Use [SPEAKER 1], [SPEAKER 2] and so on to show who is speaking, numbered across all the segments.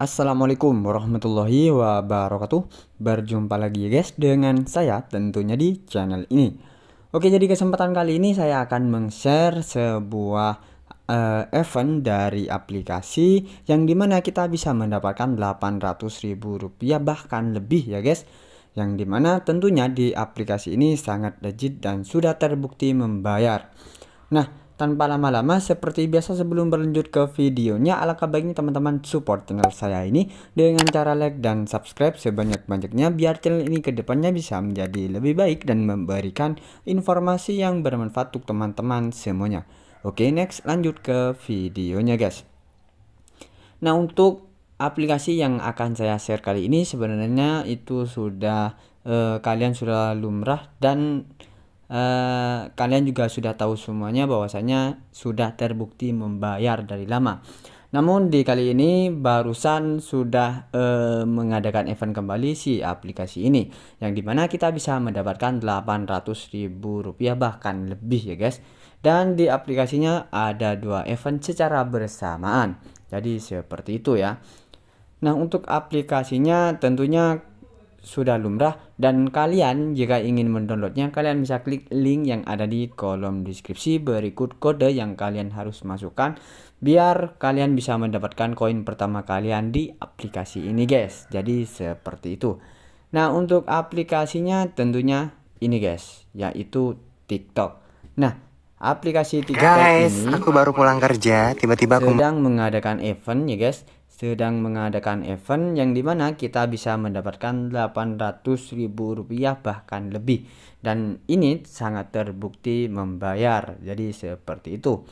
[SPEAKER 1] Assalamualaikum warahmatullahi wabarakatuh Berjumpa lagi ya guys dengan saya tentunya di channel ini Oke jadi kesempatan kali ini saya akan meng-share sebuah uh, event dari aplikasi Yang dimana kita bisa mendapatkan 800 ribu rupiah bahkan lebih ya guys Yang dimana tentunya di aplikasi ini sangat legit dan sudah terbukti membayar Nah tanpa lama-lama, seperti biasa sebelum berlanjut ke videonya, alangkah baiknya teman-teman support channel saya ini dengan cara like dan subscribe sebanyak-banyaknya biar channel ini kedepannya bisa menjadi lebih baik dan memberikan informasi yang bermanfaat untuk teman-teman semuanya. Oke, next lanjut ke videonya guys. Nah, untuk aplikasi yang akan saya share kali ini sebenarnya itu sudah eh, kalian sudah lumrah dan Eh, kalian juga sudah tahu semuanya bahwasanya sudah terbukti membayar dari lama. Namun di kali ini barusan sudah uh, mengadakan event kembali si aplikasi ini yang dimana kita bisa mendapatkan 800.000 rupiah bahkan lebih ya guys dan di aplikasinya ada dua event secara bersamaan jadi seperti itu ya Nah untuk aplikasinya tentunya sudah lumrah dan kalian jika ingin mendownloadnya kalian bisa klik link yang ada di kolom deskripsi berikut kode yang kalian harus masukkan biar kalian bisa mendapatkan koin pertama kalian di aplikasi ini guys jadi seperti itu nah untuk aplikasinya tentunya ini guys yaitu TikTok nah aplikasi TikTok guys ini aku baru pulang kerja tiba-tiba aku sedang mengadakan event ya guys sedang mengadakan event yang dimana kita bisa mendapatkan 800 ribu rupiah bahkan lebih dan ini sangat terbukti membayar jadi seperti itu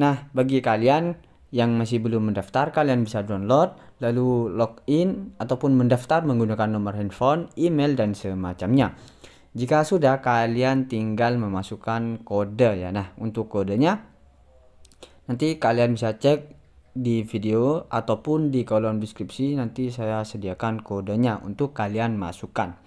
[SPEAKER 1] nah bagi kalian yang masih belum mendaftar kalian bisa download lalu login ataupun mendaftar menggunakan nomor handphone, email dan semacamnya jika sudah kalian tinggal memasukkan kode ya nah untuk kodenya nanti kalian bisa cek di video ataupun di kolom deskripsi nanti saya sediakan kodenya untuk kalian masukkan.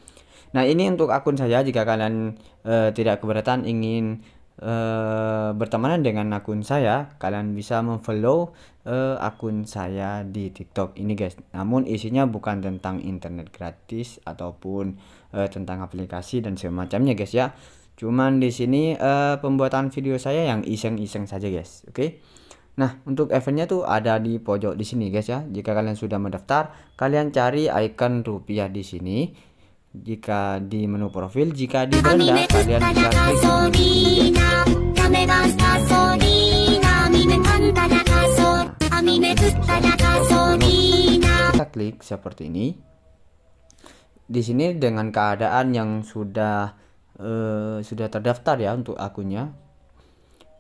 [SPEAKER 1] Nah, ini untuk akun saya jika kalian uh, tidak keberatan ingin uh, bertemanan dengan akun saya, kalian bisa memfollow uh, akun saya di TikTok ini guys. Namun isinya bukan tentang internet gratis ataupun uh, tentang aplikasi dan semacamnya guys ya. Cuman di sini uh, pembuatan video saya yang iseng-iseng saja guys. Oke. Okay? Nah, untuk eventnya tuh ada di pojok di sini guys ya. Jika kalian sudah mendaftar, kalian cari icon rupiah di sini. Jika di menu profil, jika di benda, kalian bisa klik. kita klik seperti ini. Di sini dengan keadaan yang sudah uh, sudah terdaftar ya untuk akunnya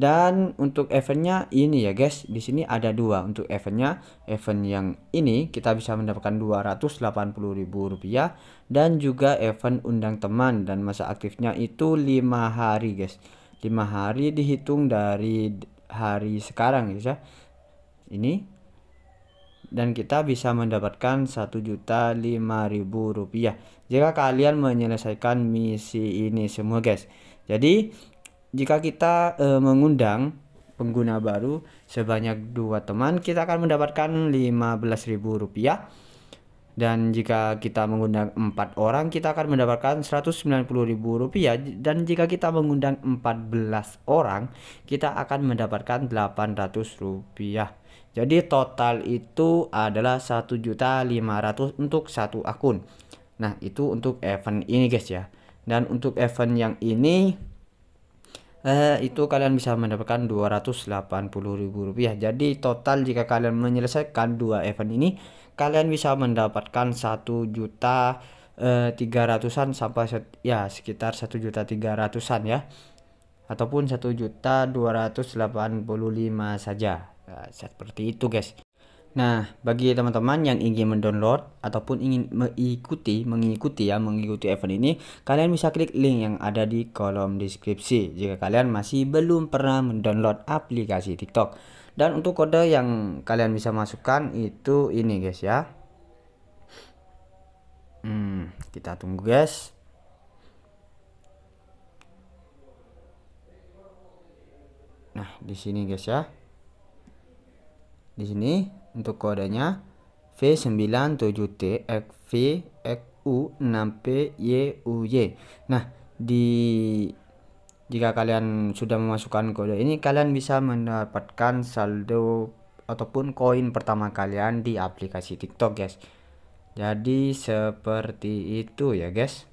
[SPEAKER 1] Dan untuk eventnya ini ya guys, di sini ada dua untuk eventnya. Event yang ini kita bisa mendapatkan rp rupiah dan juga event undang teman dan masa aktifnya itu lima hari guys. lima hari dihitung dari hari sekarang guys ya. Ini dan kita bisa mendapatkan satu juta lima ribu rupiah jika kalian menyelesaikan misi ini semua guys. Jadi jika kita e, mengundang pengguna baru sebanyak dua teman kita akan mendapatkan lima belas ribu rupiah dan jika kita mengundang empat orang kita akan mendapatkan seratus sembilan puluh ribu rupiah dan jika kita mengundang empat belas orang kita akan mendapatkan delapan ratus rupiah jadi total itu adalah satu juta lima ratus untuk satu akun nah itu untuk event ini guys ya dan untuk event yang ini eh, itu kalian bisa mendapatkan ribu rupiah jadi total jika kalian menyelesaikan dua event ini kalian bisa mendapatkan satu juta eh, tiga ratusan sampai set, ya sekitar satu juta tiga ratusan ya ataupun satu juta dua ratus delapan puluh lima saja nah, seperti itu guys Nah, bagi teman-teman yang ingin mendownload ataupun ingin mengikuti, mengikuti ya, mengikuti event ini, kalian bisa klik link yang ada di kolom deskripsi jika kalian masih belum pernah mendownload aplikasi TikTok. Dan untuk kode yang kalian bisa masukkan itu ini guys ya. Hmm, kita tunggu guys. Nah, di sini guys ya. Di sini untuk kodenya V97T 6 pyuy Nah, di jika kalian sudah memasukkan kode ini kalian bisa mendapatkan saldo ataupun koin pertama kalian di aplikasi TikTok, guys. Jadi seperti itu ya, guys.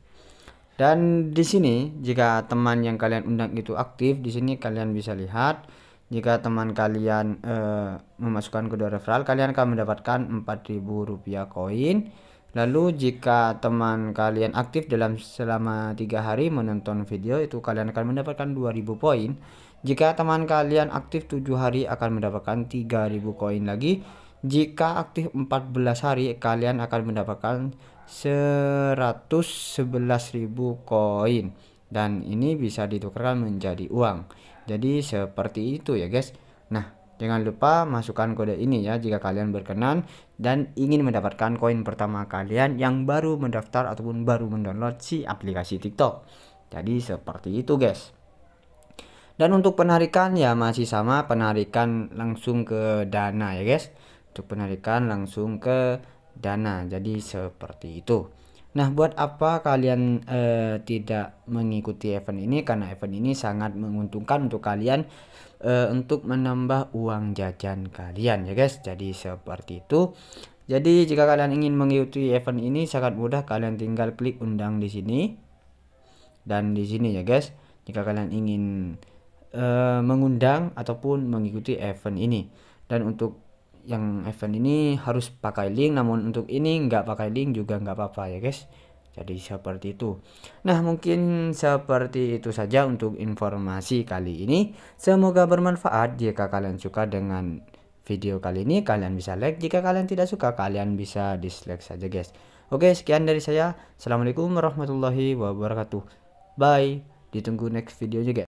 [SPEAKER 1] Dan di sini jika teman yang kalian undang itu aktif, di sini kalian bisa lihat jika teman kalian uh, memasukkan kode referral, kalian akan mendapatkan rp rupiah koin. Lalu jika teman kalian aktif dalam selama tiga hari menonton video itu kalian akan mendapatkan 2000 poin. Jika teman kalian aktif 7 hari akan mendapatkan 3000 koin lagi. Jika aktif 14 hari kalian akan mendapatkan 111.000 koin dan ini bisa ditukarkan menjadi uang. Jadi seperti itu ya guys. Nah, jangan lupa masukkan kode ini ya jika kalian berkenan dan ingin mendapatkan koin pertama kalian yang baru mendaftar ataupun baru mendownload si aplikasi TikTok. Jadi seperti itu guys. Dan untuk penarikan ya masih sama penarikan langsung ke dana ya guys. Untuk penarikan langsung ke dana. Jadi seperti itu. Nah, buat apa kalian eh, tidak mengikuti event ini? Karena event ini sangat menguntungkan untuk kalian eh, untuk menambah uang jajan kalian ya guys. Jadi seperti itu. Jadi jika kalian ingin mengikuti event ini sangat mudah kalian tinggal klik undang di sini dan di sini ya guys. Jika kalian ingin eh, mengundang ataupun mengikuti event ini. Dan untuk yang event ini harus pakai link namun untuk ini nggak pakai link juga nggak apa-apa ya guys jadi seperti itu nah mungkin seperti itu saja untuk informasi kali ini semoga bermanfaat jika kalian suka dengan video kali ini kalian bisa like jika kalian tidak suka kalian bisa dislike saja guys oke sekian dari saya assalamualaikum warahmatullahi wabarakatuh bye ditunggu next videonya guys